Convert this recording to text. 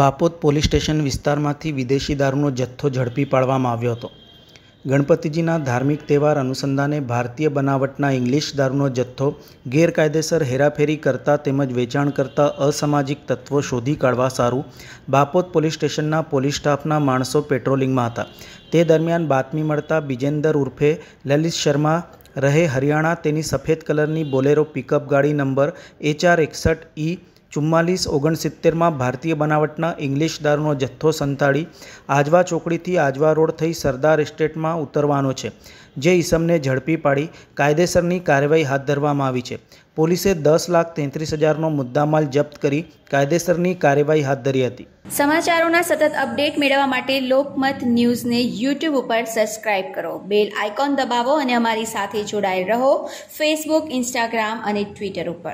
બાપોત police station વિસ્તારમાંથી વિદેશી દારૂનો જથ્થો ઝડપી પાડવામાં આવ્યો હતો ગણપતિજીના ધાર્મિક તહેવાર અનુસંધાને ભારતીય બનાવટના ઇંગ્લિશ દારૂનો જથ્થો ગેરકાયદેસર હેરાફેરી કરતા તેમજ વેચાણ કરતા અસામાજિક તત્વો શોધી કાઢવા સારું બાપોત પોલીસ સ્ટેશનના પોલીસ સ્ટાફના માણસો પેટ્રોલિંગમાં હતા તે દરમિયાન બાતમી મળતા બિજેન્દર ઉર્ફે લલિત શર્મા રહે હરિયાણા તેની સફેદ કલરની બોલેરો પિકઅપ ગાડી નંબર એચઆર એકસઠ ઈ ચુમ્માલીસ ઓગણસિત્તેરમાં ભારતીય બનાવટના ઇંગ્લિશ દારૂનો જથ્થો સંતાડી આજવા ચોકડીથી આજવા રોડ થઈ સરદાર એસ્ટેટમાં ઉતરવાનો છે જે ઈસમને ઝડપી પાડી કાયદેસરની કાર્યવાહી હાથ ધરવામાં આવી છે પોલીસે દસ લાખ તેત્રીસ હજારનો મુદ્દામાલ જપ્ત કરી કાયદેસરની કાર્યવાહી હાથ ધરી હતી સમાચારોના સતત અપડેટ મેળવવા માટે લોકમત ન્યૂઝને યુટ્યુબ ઉપર સબસ્ક્રાઇબ કરો બેલ આઇકોન દબાવો અને અમારી સાથે જોડાયેલ રહો ફેસબુક ઇન્સ્ટાગ્રામ અને ટ્વિટર ઉપર